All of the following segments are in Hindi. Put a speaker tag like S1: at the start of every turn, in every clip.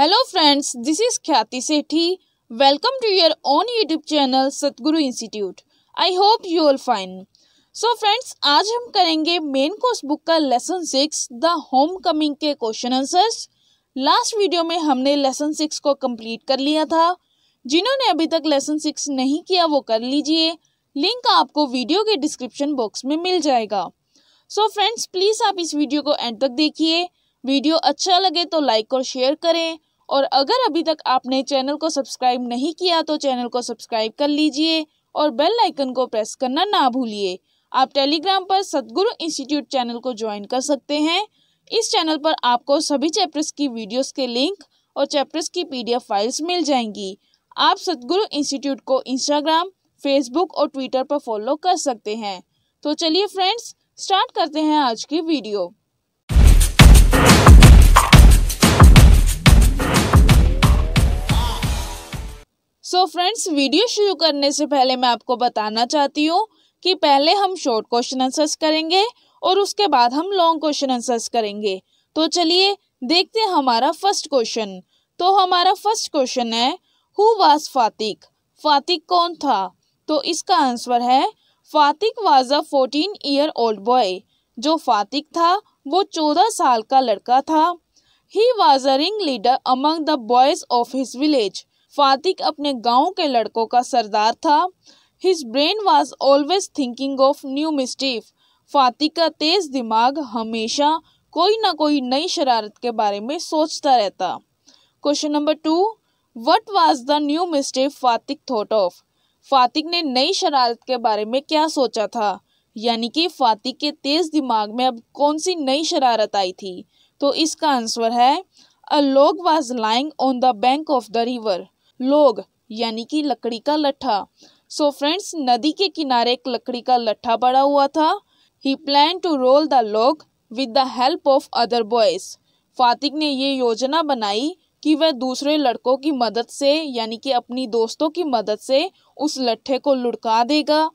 S1: Hello friends this is Khyati Sethi welcome to your own YouTube channel Satguru Institute I hope you all fine so friends आज हम करेंगे मेन कोर्स बुक का lesson six the home coming के क्वेश्चन आंसर्स लास्ट वीडियो में हमने लेसन सिक्स को कंप्लीट कर लिया था जिन्होंने अभी तक लेसन सिक्स नहीं किया वो कर लीजिए लिंक आपको वीडियो के डिस्क्रिप्शन बॉक्स में मिल जाएगा सो फ्रेंड्स प्लीज़ आप इस वीडियो को एंड तक देखिए वीडियो अच्छा लगे तो लाइक और शेयर करें और अगर अभी तक आपने चैनल को सब्सक्राइब नहीं किया तो चैनल को सब्सक्राइब कर लीजिए और बेल आइकन को प्रेस करना ना भूलिए आप टेलीग्राम पर सदगुरु इंस्टीट्यूट चैनल को ज्वाइन कर सकते हैं इस चैनल पर आपको सभी चैप्टर्स की वीडियोस के लिंक और चैप्टर्स की पीडीएफ फाइल्स मिल जाएंगी आप सदगुरु इंस्टीट्यूट को इंस्टाग्राम फेसबुक और ट्विटर पर फॉलो कर सकते हैं तो चलिए फ्रेंड्स स्टार्ट करते हैं आज की वीडियो सो फ्रेंड्स वीडियो शुरू करने से पहले मैं आपको बताना चाहती हूँ कि पहले हम शॉर्ट क्वेश्चन आंसर्स करेंगे और उसके बाद हम लॉन्ग क्वेश्चन आंसर्स करेंगे तो चलिए देखते हैं हमारा फर्स्ट क्वेश्चन तो हमारा फर्स्ट क्वेश्चन है हु वाज फातिक फातिक कौन था तो इसका आंसर है Phatik was a fourteen year old boy जो फातिक था वो चौदह साल का लड़का था he was a ring leader among the boys of his village Phatik अपने गांव के लड़कों का सरदार था his brain was always thinking of new mischief Phatik का तेज दिमाग हमेशा कोई ना कोई नई शरारत के बारे में सोचता रहता question number two what was the new mischief Phatik thought of Phatik ने नई शरारत के बारे में क्या सोचा था यानी कि फातिक के तेज दिमाग में अब कौन सी नई शरारत आई थी तो इसका आंसर है a log was lying on the bank of the river log यानी कि लकड़ी का लट्ठा सो so फ्रेंड्स नदी के किनारे एक लकड़ी का लट्ठा पड़ा हुआ था he plan to roll the log with the help of other boys Phatik ने ये योजना बनाई कि वह दूसरे लड़कों की मदद से यानी कि अपनी दोस्तों की मदद से उस लट्ठे को लुढ़का देगा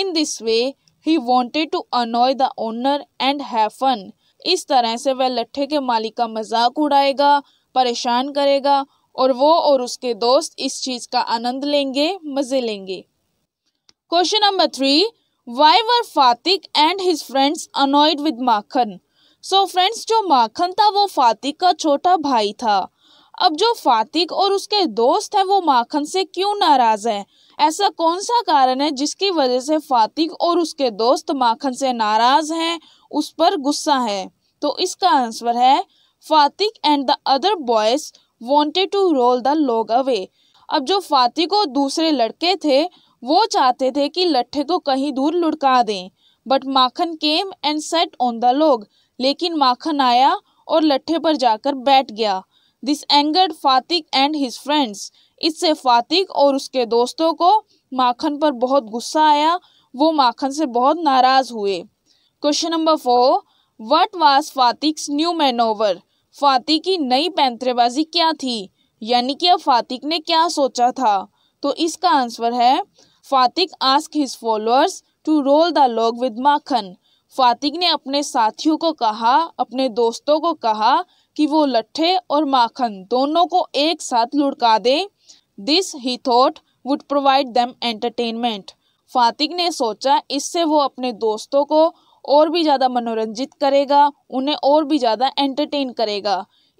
S1: in this way he wanted to annoy the owner and have fun इस तरह से वह लट्ठे के मालिक का मजाक उड़ाएगा परेशान करेगा और वो और उसके दोस्त इस चीज़ का आनंद लेंगे मज़े लेंगे question number three why were Phatik and his friends annoyed with Makhan so friends जो माखन था वो फातिक का छोटा भाई था अब जो फातिक और उसके दोस्त हैं वो माखन से क्यों नाराज हैं ऐसा कौन सा कारण है जिसकी वजह से फातिक और उसके दोस्त माखन से नाराज हैं उस पर गुस्सा है तो इसका आंसर है Phatik and the other boys wanted to roll the log away अब जो फाती को दूसरे लड़के थे वो चाहते थे कि लट्ठे को कहीं दूर लुड़का दें but Makhan came and sat on the log लेकिन माखन आया और लट्ठे पर जाकर बैठ गया this angered Phatik and his friends इससे फातिक और उसके दोस्तों को माखन पर बहुत गुस्सा आया वो माखन से बहुत नाराज हुए question number four what was Phatik's new manoeuvre Phatik की नई पैंतरेबाजी क्या थी यानी कि अब फातिक ने क्या सोचा था तो इसका आंसर है Phatik ask his followers to roll the log with Makhan Phatik ने अपने साथियों को कहा अपने दोस्तों को कहा कि वो लट्ठे और माखन दोनों को एक साथ लुढ़का दे this he thought would provide them entertainment Phatik ने सोचा इससे वो अपने दोस्तों को और भी ज़्यादा मनोरंजित करेगा उन्हें और भी ज़्यादा एंटरटेन करेगा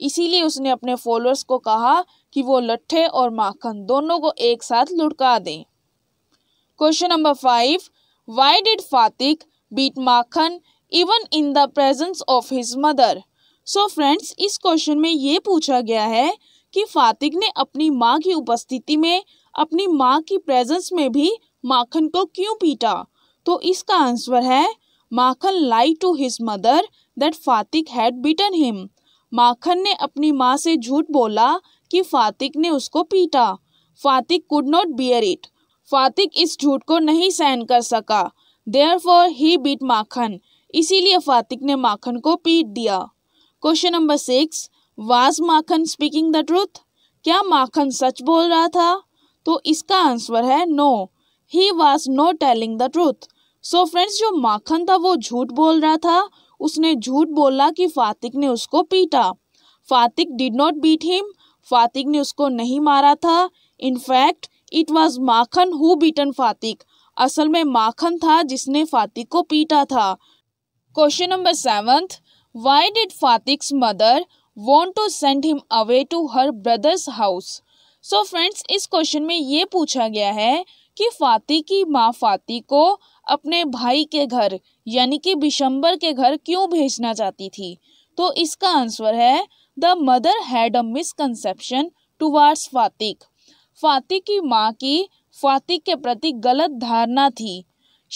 S1: इसीलिए उसने अपने फॉलोअर्स को कहा कि वो लट्ठे और माखन दोनों को एक साथ लुटका दें question number five why did Phatik beat Makhan even in the presence of his mother so friends इस क्वेश्चन में ये पूछा गया है कि फातिक ने अपनी माँ की उपस्थिति में अपनी माँ की प्रेजेंस में भी माखन को क्यों पीटा तो इसका आंसर है Makhan lie to his mother that Phatik had beaten him Makhan ने अपनी माँ से झूठ बोला कि फातिक ने उसको पीटा Phatik could not bear it Phatik इस झूठ को नहीं सहन कर सका therefore he beat Makhan इसीलिए फातिक ने माखन को पीट दिया question number six was Makhan speaking the truth क्या माखन सच बोल रहा था तो इसका आंसर है no he was no telling the truth so friends जो माखन था वो झूठ बोल रहा था उसने झूठ बोला कि फातिक ने उसको पीटा Phatik did not beat him Phatik ने उसको नहीं मारा था in fact it was Makhan who beaten Phatik असल में माखन था जिसने फातिक को पीटा था question number seventh why did Phatik's mother want to send him away to her brother's house so friends इस क्वेश्चन में ये पूछा गया है कि फातिक की माँ फातिक को अपने भाई के घर यानी कि बिशंबर के घर क्यों भेजना चाहती थी तो इसका आंसर है the mother had a misconception towards Phatik Phatik की माँ की फातिक के प्रति गलत धारणा थी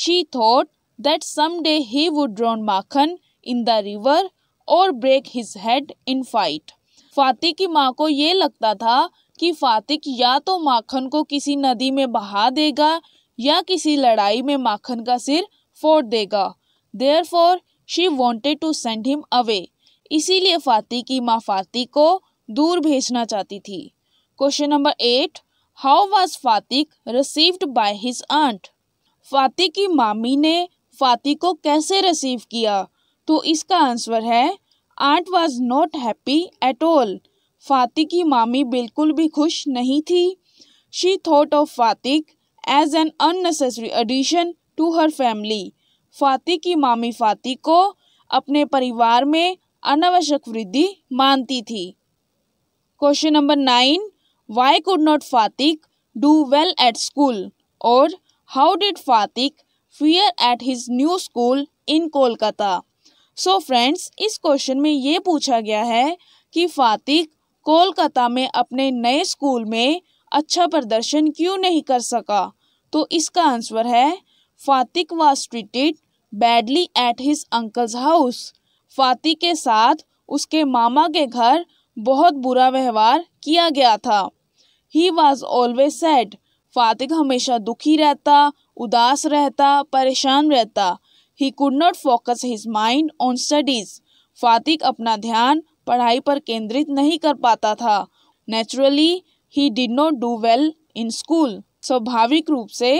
S1: she thought that some day he would drown Makhan in the river और break his head in fight Phatik की माँ को ये लगता था कि फातिक या तो माखन को किसी नदी में बहा देगा या किसी लड़ाई में माखन का सिर फोड़ देगा therefore she wanted to send him away इसीलिए फाती की माँ फाती को दूर भेजना चाहती थी question number eight how was Phatik received by his aunt Phatik की मामी ने फाती को कैसे रिसीव किया तो इसका आंसर है aunt was not happy at all Phatik की मामी बिल्कुल भी खुश नहीं थी she thought of Phatik as an unnecessary addition to her family Phatik की मामी फाती को अपने परिवार में अनावश्यक वृद्धि मानती थी question number nine why could not Phatik do well at school और how did Phatik fear at his new school in Kolkata so friends इस क्वेश्चन में ये पूछा गया है कि फातिक कोलकाता में अपने नए स्कूल में अच्छा प्रदर्शन क्यों नहीं कर सका तो इसका आंसर है Phatik was treated badly at his uncle's house Phatik के साथ उसके मामा के घर बहुत बुरा व्यवहार किया गया था he was always sad Phatik हमेशा दुखी रहता उदास रहता परेशान रहता he could not focus his mind on studies Phatik अपना ध्यान पढ़ाई पर केंद्रित नहीं कर पाता था naturally he did not do well in school स्वाभाविक रूप से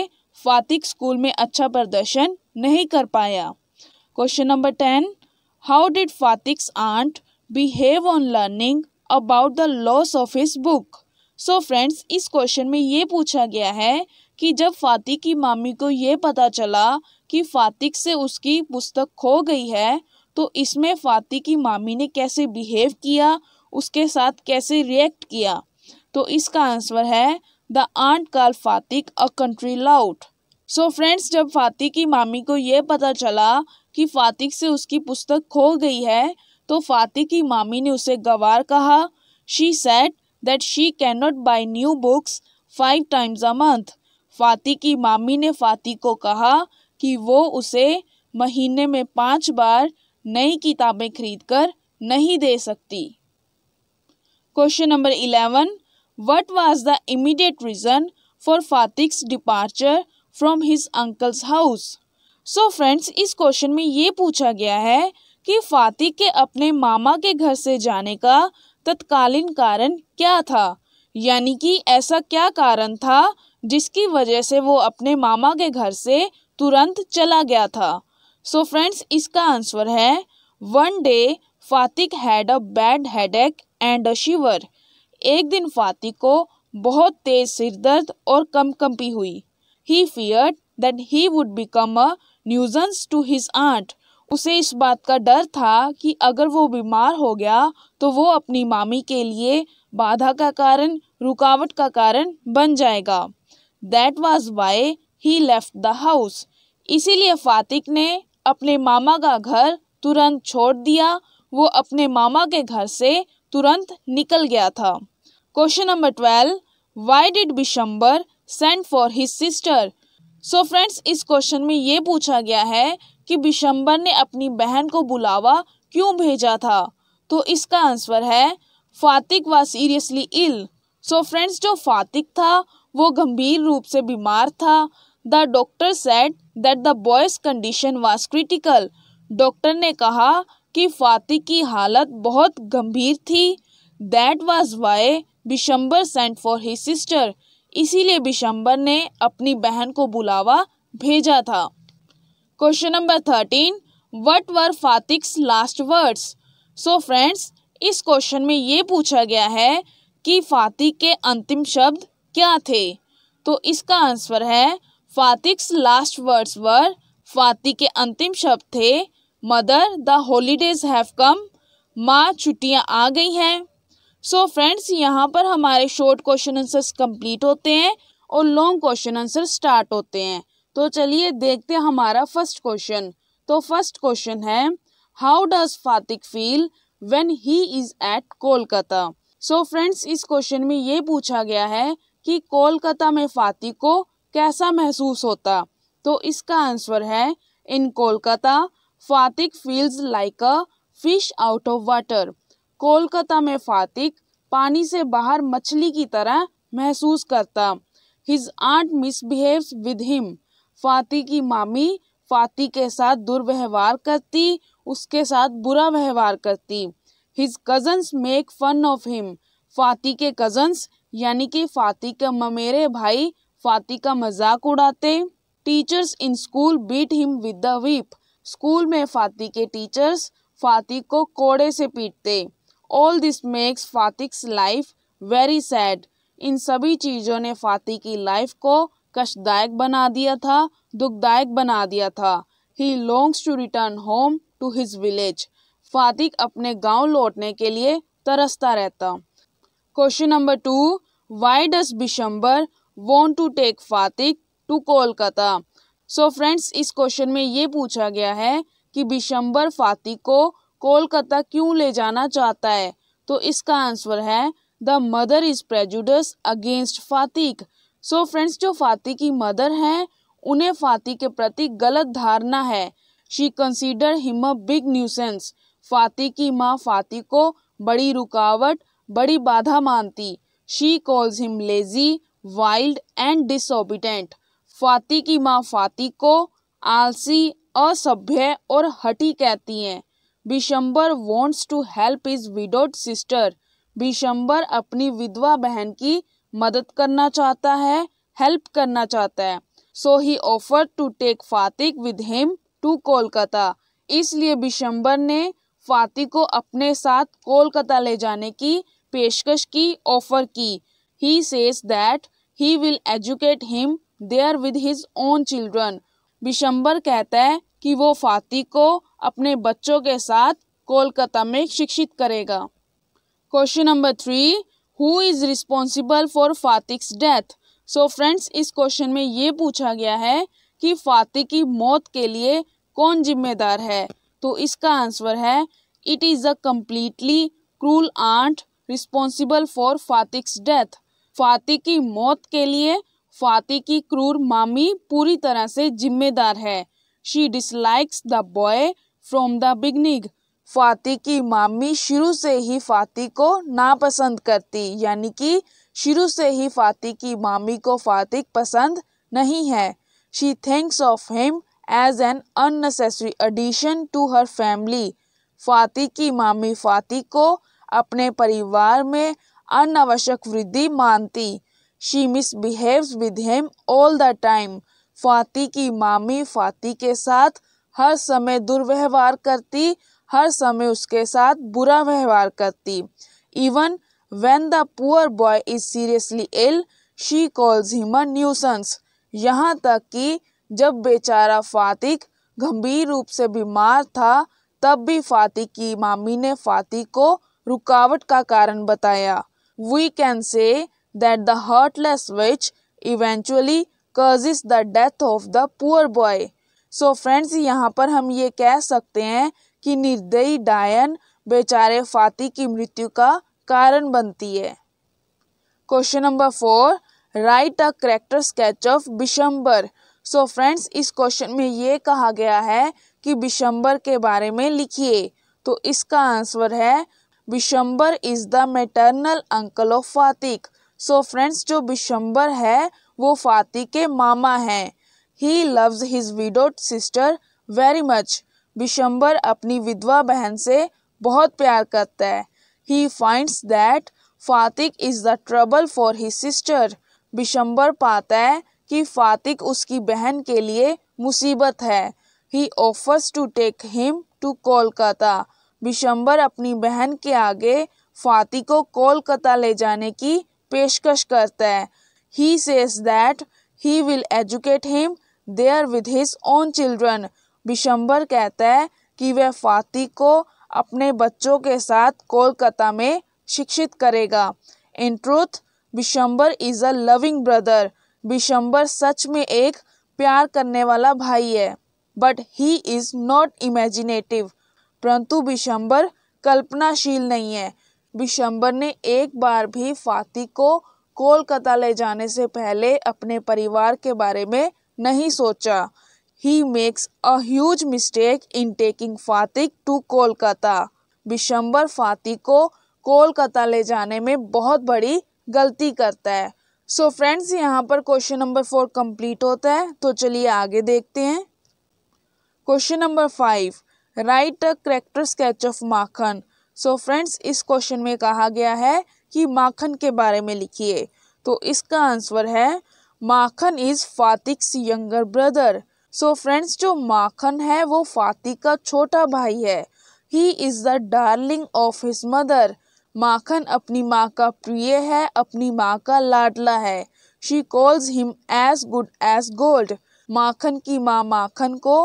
S1: फातिक स्कूल में अच्छा प्रदर्शन नहीं कर पाया question number ten how did Phatik's aunt behave on learning about the loss of his book so friends इस क्वेश्चन में ये पूछा गया है कि जब फातिक की मामी को ये पता चला कि फातिक से उसकी पुस्तक खो गई है तो इसमें फातिक की मामी ने कैसे बिहेव किया उसके साथ कैसे रिएक्ट किया तो इसका आंसर है the aunt call Phatik a country lout so friends जब फातिक की मामी को ये पता चला कि फातिक से उसकी पुस्तक खो गई है तो फातिक की मामी ने उसे गवार कहा she said that she can not buy new books five times a month Phatik की मामी ने फातिक को कहा कि वो उसे महीने में पाँच बार नई किताबें खरीद कर नहीं दे सकती question number eleven What was the immediate reason for Fatik's departure from his uncle's house? So so friends इस क्वेश्चन में ये पूछा गया है कि फातिह के अपने मामा के घर से जाने का तत्कालीन कारण क्या था यानी कि ऐसा क्या कारण था जिसकी वजह से वो अपने मामा के घर से तुरंत चला गया था सो so फ्रेंड्स इसका आंसर है one day Phatik had a bad headache and a shiver एक दिन फाती को बहुत तेज सिरदर्द और कमकंपी हुई he feared that he would become a nuisance to his aunt उसे इस बात का डर था कि अगर वो बीमार हो गया तो वो अपनी मामी के लिए बाधा का कारण रुकावट का कारण बन जाएगा that was why he left the house इसीलिए फातिक ने अपने मामा का घर तुरंत छोड़ दिया वो अपने मामा के घर से तुरंत निकल गया था question number twelve why did Bishamber send for his sister so friends इस क्वेश्चन में ये पूछा गया है कि बिशंबर ने अपनी बहन को बुलावा क्यों भेजा था तो इसका आंसर है फातिक व सीरियसली इल सो फ्रेंड्स जो फातिक था वो गंभीर रूप से बीमार था the doctor said that the boy's condition was critical doctor ने कहा कि फातिक की हालत बहुत गंभीर थी that was why Bishamber sent for he sister इसीलिए बिशंबर ने अपनी बहन को बुलावा भेजा था question number thirteen what were Phatik's last words so friends इस क्वेश्चन में ये पूछा गया है कि फातिक के अंतिम शब्द क्या थे तो इसका आंसर है फातिक्स लास्ट वर्ड्स वर फातिक के अंतिम शब्द थे mother the holidays have come माँ छुट्टियाँ आ गई हैं सो so फ्रेंड्स यहाँ पर हमारे शॉर्ट क्वेश्चन आंसर्स कंप्लीट होते हैं और लॉन्ग क्वेश्चन आंसर स्टार्ट होते हैं तो चलिए देखते हैं हमारा फर्स्ट क्वेश्चन तो फर्स्ट क्वेश्चन है how does Phatik feel when he is at Kolkata so friends इस क्वेश्चन में ये पूछा गया है कि कोलकाता में फातिक को कैसा महसूस होता तो इसका आंसर है in Kolkata Phatik feels like a fish out of water Kolkata में फातिक पानी से बाहर मछली की तरह महसूस करता his aunt misbehave with him Phatik की मामी फाति के साथ दुर्व्यवहार करती उसके साथ बुरा व्यवहार करती his cousins make fun of him Phatik के कजन्स यानी कि फाती के ममेरे भाई फाति का मजाक उड़ाते teachers in school beat him with the whip स्कूल में फाती के टीचर्स फाति को कोड़े से पीटते all this makes Phatik's life very sad इन सभी चीज़ों ने फातिक की लाइफ को कष्टदायक बना दिया था दुखदायक बना दिया था he longs to return home to his village Phatik अपने गांव लौटने के लिए तरसता रहता question number two why does Bishamber want to take Phatik to Kolkata so friends इस क्वेश्चन में ये पूछा गया है कि बिशंबर फातिक को कोलकाता क्यों ले जाना चाहता है तो इसका आंसर है the mother is prejudiced against Phatik so friends जो फातिक की मदर हैं उन्हें फातिक के प्रति गलत धारणा है she consider him a big nuisance Phatik की माँ फातिक को बड़ी रुकावट बड़ी बाधा मानती she calls him lazy wild and disobedient Phatik की माँ फातिक को आलसी असभ्य और हटी कहती हैं Bishamber wants to help his widowed sister Bishamber अपनी विधवा बहन की मदद करना चाहता है हेल्प करना चाहता है so he offer to take Phatik with him to Kolkata इसलिए बिशंबर ने फातिक को अपने साथ कोलकाता ले जाने की पेशकश की ऑफर की he says that he will educate him there with his own children Bishamber कहता है कि वो फातिक को अपने बच्चों के साथ कोलकाता में शिक्षित करेगा question number three who is responsible for Phatik's death so friends इस क्वेश्चन में ये पूछा गया है कि फातिक की मौत के लिए कौन जिम्मेदार है तो इसका आंसर है it is a completely cruel aunt responsible for Phatik's death Phatik की मौत के लिए फातिक की क्रूर मामी पूरी तरह से जिम्मेदार है she dislikes the boy from the beginning Phatik की मामी शुरू से ही फाती को नापसंद करती यानी कि शुरू से ही फाती की मामी को फातिक पसंद नहीं है she thinks of him as an unnecessary addition to her family Phatik की मामी फाती को अपने परिवार में अनावश्यक वृद्धि मानती she misbehaves with him all the time Phatik की मामी फाती के साथ हर समय दुर्व्यवहार करती हर समय उसके साथ बुरा व्यवहार करती even when the poor boy is seriously ill she calls him a nuisance यहाँ तक कि जब बेचारा फातिक गंभीर रूप से बीमार था तब भी फातिक की मामी ने फातिक को रुकावट का कारण बताया we can say that the heartless witch eventually causes the death of the poor boy so friends यहाँ पर हम ये कह सकते हैं कि निर्दयी डायन बेचारे फाती की मृत्यु का कारण बनती है question number four write a character sketch of Bishamber so friends इस क्वेश्चन में ये कहा गया है कि बिशंबर के बारे में लिखिए तो इसका आंसर है Bishamber is the maternal uncle of Phatik so friends जो बिशंबर है वो फातिक के मामा हैं he loves his widowed sister very much Bishamber अपनी विधवा बहन से बहुत प्यार करता है he finds that Phatik is the trouble for his sister Bishamber पाता है कि फातिक उसकी बहन के लिए मुसीबत है he offers to take him to Kolkata Bishamber अपनी बहन के आगे फातिक को कोलकाता ले जाने की पेशकश करता है he says that he will educate him there with his own children Bishamber कहता है कि वह फाती को अपने बच्चों के साथ कोलकाता में शिक्षित करेगा in truth Bishamber is a loving brother Bishamber सच में एक प्यार करने वाला भाई है but he is not imaginative परंतु बिशंबर कल्पनाशील नहीं है बिशंबर ने एक बार भी फाती को कोलकाता ले जाने से पहले अपने परिवार के बारे में नहीं सोचा he makes a huge mistake in taking Fatih to Kolkata. Bishamber Phatik को कोलकाता ले जाने में बहुत बड़ी गलती करता है सो so फ्रेंड्स यहाँ पर क्वेश्चन नंबर फोर कंप्लीट होता है तो चलिए आगे देखते हैं question number five write a character sketch of Makhan so friends इस क्वेश्चन में कहा गया है कि माखन के बारे में लिखिए तो इसका आंसर है Makhan is Phatik's younger brother so friends जो माखन है वो फातिक का छोटा भाई है he is the darling of his mother Makhan अपनी माँ का प्रिय है अपनी माँ का लाडला है she calls him as good as gold Makhan की माँ माखन को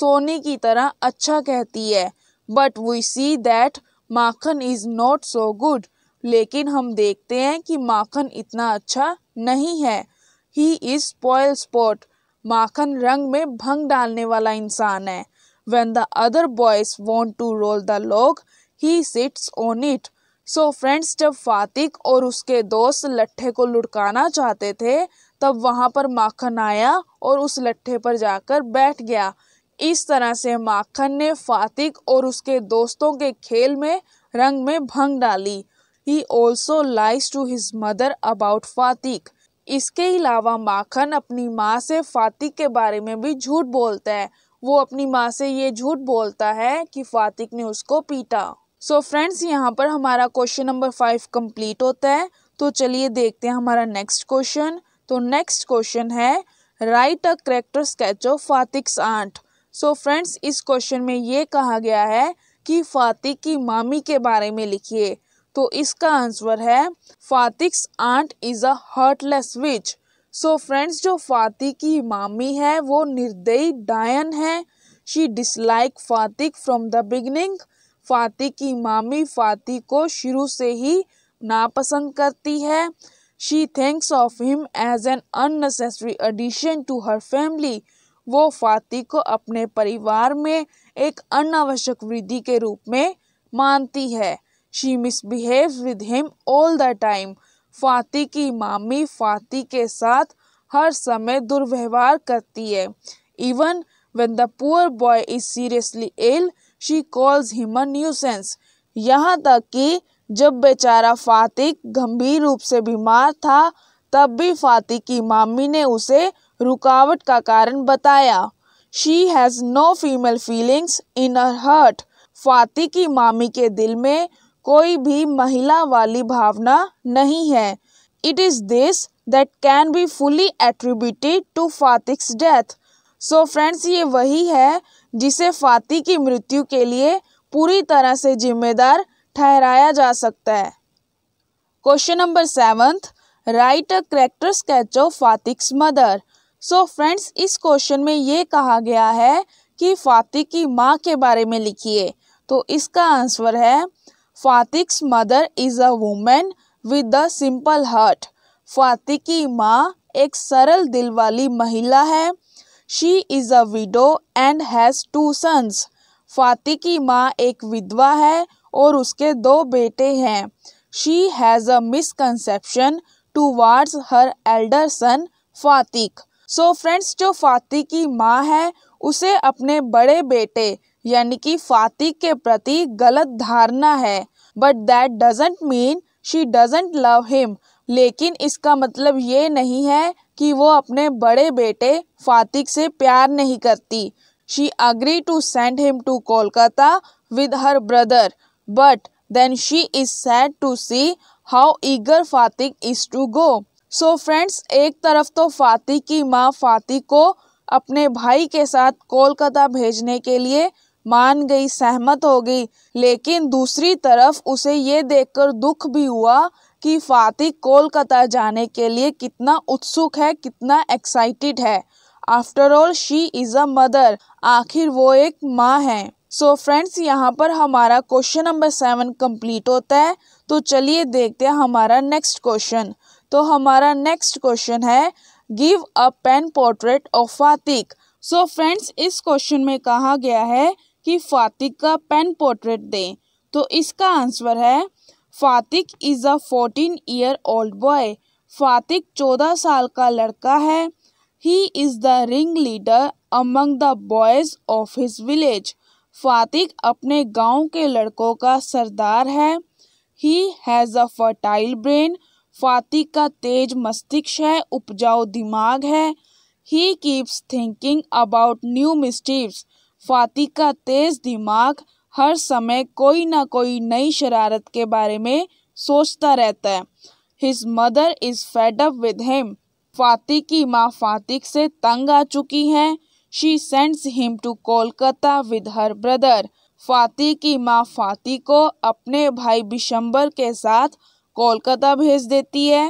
S1: सोने की तरह अच्छा कहती है but we see that Makhan is not so good लेकिन हम देखते हैं कि माखन इतना अच्छा नहीं है he is spoilsport Makhan रंग में भंग डालने वाला इंसान है when the other boys want to roll the log he sits on it so friends जब फातिक और उसके दोस्त लट्ठे को लुटकाना चाहते थे तब वहाँ पर माखन आया और उस लट्ठे पर जाकर बैठ गया इस तरह से माखन ने फातिक और उसके दोस्तों के खेल में रंग में भंग डाली he also lies to his mother about Phatik इसके अलावा माखन अपनी माँ से फातिक के बारे में भी झूठ बोलता है वो अपनी माँ से ये झूठ बोलता है कि फातिक ने उसको पीटा सो फ्रेंड्स यहाँ पर हमारा क्वेश्चन नंबर फाइव कंप्लीट होता है तो चलिए देखते हैं हमारा नेक्स्ट क्वेश्चन तो नेक्स्ट क्वेश्चन है write a character sketch of Phatik's aunt so friends इस क्वेश्चन में ये कहा गया है कि फातिक की मामी के बारे में लिखिए तो इसका आंसर है Phatik's aunt is a heartless witch so friends जो फाति की मामी है वो निर्दयी डायन है she dislike Phatik from the beginning Phatik की मामी फाति को शुरू से ही नापसंद करती है she thinks of him as an unnecessary addition to her family वो फाति को अपने परिवार में एक अनावश्यक वृद्धि के रूप में मानती है she misbehave with him all the time Phatik की मामी फाती के साथ हर समय दुर्व्यवहार करती है even the poor boy is seriously ill she she calls him a nuisance यहाँ तक कि जब बेचारा फातिक गंभीर रूप से बीमार था तब भी फातिक की मामी ने उसे रुकावट का कारण बताया she has no female feelings in her heart Phatik की मामी के दिल में कोई भी महिला वाली भावना नहीं है it is this that can be fully attributed to Phatik's death so friends ये वही है जिसे फाति की मृत्यु के लिए पूरी तरह से जिम्मेदार ठहराया जा सकता है question number seventh write a character sketch of Phatik's mother so friends इस क्वेश्चन में ये कहा गया है कि फाति की माँ के बारे में लिखिए तो इसका आंसर है Phatik's mother is a woman with a simple heart Phatik की माँ एक सरल दिल वाली महिला है she is a widow and has two sons Phatik की माँ एक विधवा है और उसके दो बेटे हैं she has a misconception towards her elder son Phatik so friends जो फातिक की माँ है उसे अपने बड़े बेटे यानी कि फाति के प्रति गलत धारणा है but that doesn't mean she doesn't love him लेकिन इसका मतलब ये नहीं है कि वो अपने बड़े बेटे फातिक से प्यार नहीं करती she agree to send him to Kolkata with her brother but then she is sad to see how eager Phatik is to go so friends एक तरफ तो फातिक की माँ फातिक को अपने भाई के साथ कोलकाता भेजने के लिए मान गई सहमत हो गई लेकिन दूसरी तरफ उसे ये देखकर दुख भी हुआ कि फातिक कोलकाता जाने के लिए कितना उत्सुक है कितना एक्साइटेड है after all she is a mother आखिर वो एक माँ है सो so फ्रेंड्स यहाँ पर हमारा क्वेश्चन नंबर सेवन कंप्लीट होता है तो चलिए देखते हैं हमारा नेक्स्ट क्वेश्चन तो हमारा नेक्स्ट क्वेश्चन है give a pen portrait of Phatik so friends इस क्वेश्चन में कहा गया है कि फातिक का पेन पोर्ट्रेट दें तो इसका आंसर है Phatik is a fourteen year old boy Phatik चौदह साल का लड़का है he is the ring leader among the boys of his village Phatik अपने गांव के लड़कों का सरदार है he has a fertile brain Phatik का तेज मस्तिष्क है उपजाऊ दिमाग है he keeps thinking about new mischiefs Phatik का तेज़ दिमाग हर समय कोई ना कोई नई शरारत के बारे में सोचता रहता है his mother is fed up with him Phatik की माँ फ़ातिक से तंग आ चुकी है she sends him to Kolkata with her brother Phatik की माँ फाती को अपने भाई बिशंबर के साथ कोलकाता भेज देती है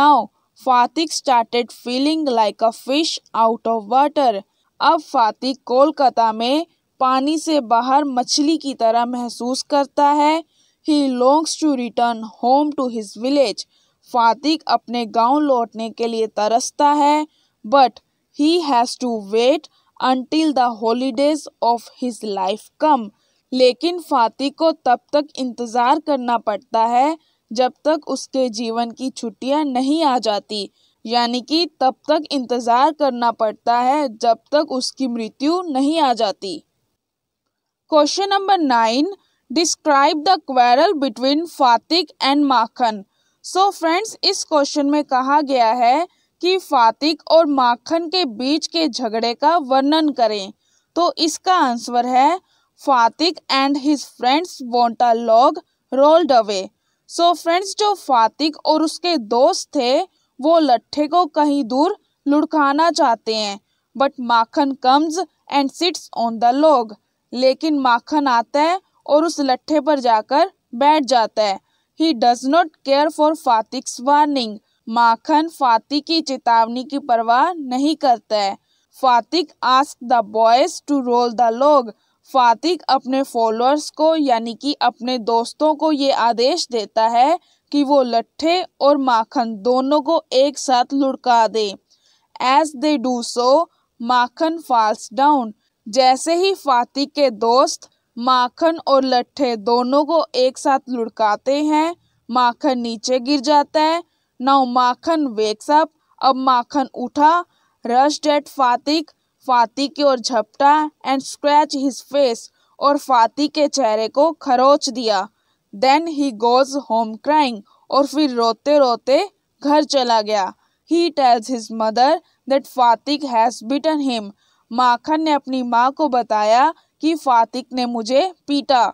S1: now Phatik started feeling like a fish out of water अब फ़ातिक कोलकाता में पानी से बाहर मछली की तरह महसूस करता है he longs to return home to his village Phatik अपने गांव लौटने के लिए तरसता है but he has to wait until the holidays of his life come लेकिन फातिक को तब तक इंतज़ार करना पड़ता है जब तक उसके जीवन की छुट्टियां नहीं आ जाती यानी कि तब तक इंतज़ार करना पड़ता है जब तक उसकी मृत्यु नहीं आ जाती question number nine describe the quarrel between Phatik and Makhan so friends इस क्वेश्चन में कहा गया है कि फातिक और माखन के बीच के झगड़े का वर्णन करें तो इसका आंसर है Phatik and his friends want to log rolled away so friends जो फातिक और उसके दोस्त थे वो लट्ठे को कहीं दूर लुढ़काना चाहते हैं but Makhan comes and sits on the log लेकिन माखन आता है और उस लट्ठे पर जाकर बैठ जाता है he does not care for Phatik's warning Makhan Phatik की चेतावनी की परवाह नहीं करता है Phatik ask the boys to roll the log Phatik अपने फॉलोअर्स को यानी कि अपने दोस्तों को ये आदेश देता है कि वो लट्ठे और माखन दोनों को एक साथ लुढ़का दे as they do so Makhan falls down जैसे ही फाति के दोस्त माखन और लट्ठे दोनों को एक साथ लुढ़काते हैं माखन नीचे गिर जाता है नाउ माखन वेक्स अप अब माखन उठा रश डेट फातिक फाती की ओर झपटा एंड स्क्रैच हिज फेस और फाती के चेहरे को खरोच दिया then he goes home crying और फिर रोते रोते घर चला गया he tells his mother that Phatik has beaten him Makhan ने अपनी माँ को बताया कि फातिक ने मुझे पीटा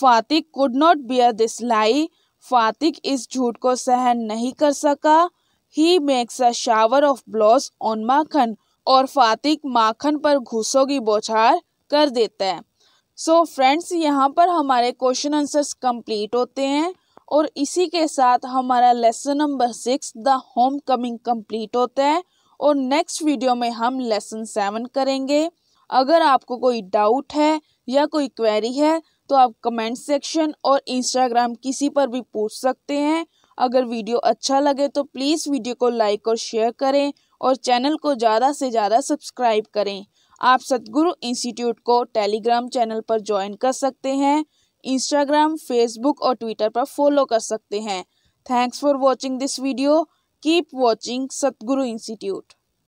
S1: Phatik could not bear this lie Phatik इस झूठ को सहन नहीं कर सका he makes a shower of blows on Makhan और फातिक माखन पर घूसों की बौछार कर देता है सो so फ्रेंड्स यहाँ पर हमारे क्वेश्चन आंसर्स कंप्लीट होते हैं और इसी के साथ हमारा lesson number six the home homecoming complete होता है और नेक्स्ट वीडियो में हम लेसन सेवन करेंगे अगर आपको कोई डाउट है या कोई क्वेरी है तो आप कमेंट सेक्शन और इंस्टाग्राम किसी पर भी पूछ सकते हैं अगर वीडियो अच्छा लगे तो प्लीज़ वीडियो को लाइक और शेयर करें और चैनल को ज़्यादा से ज़्यादा सब्सक्राइब करें आप सतगुरु इंस्टीट्यूट को टेलीग्राम चैनल पर ज्वाइन कर सकते हैं इंस्टाग्राम फेसबुक और ट्विटर पर फॉलो कर सकते हैं thanks for watching this video keep watching Satguru institute